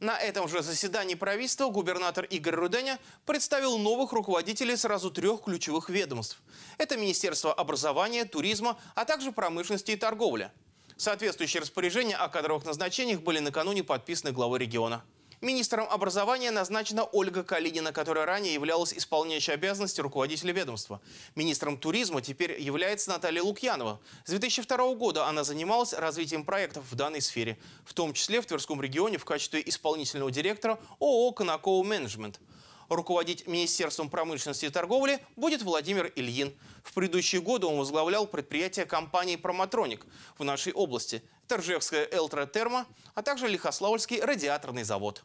На этом же заседании правительства губернатор Игорь Руденя представил новых руководителей сразу трех ключевых ведомств. Это Министерство образования, туризма, а также промышленности и торговли. Соответствующие распоряжения о кадровых назначениях были накануне подписаны главой региона. Министром образования назначена Ольга Калинина, которая ранее являлась исполняющей обязанности руководителя ведомства. Министром туризма теперь является Наталья Лукьянова. С 2002 года она занималась развитием проектов в данной сфере, в том числе в Тверском регионе в качестве исполнительного директора ООО «Конаково Менеджмент». Руководить Министерством промышленности и торговли будет Владимир Ильин. В предыдущие годы он возглавлял предприятие компании «Проматроник» в нашей области, Торжевская «Элтротерма», а также Лихославльский радиаторный завод.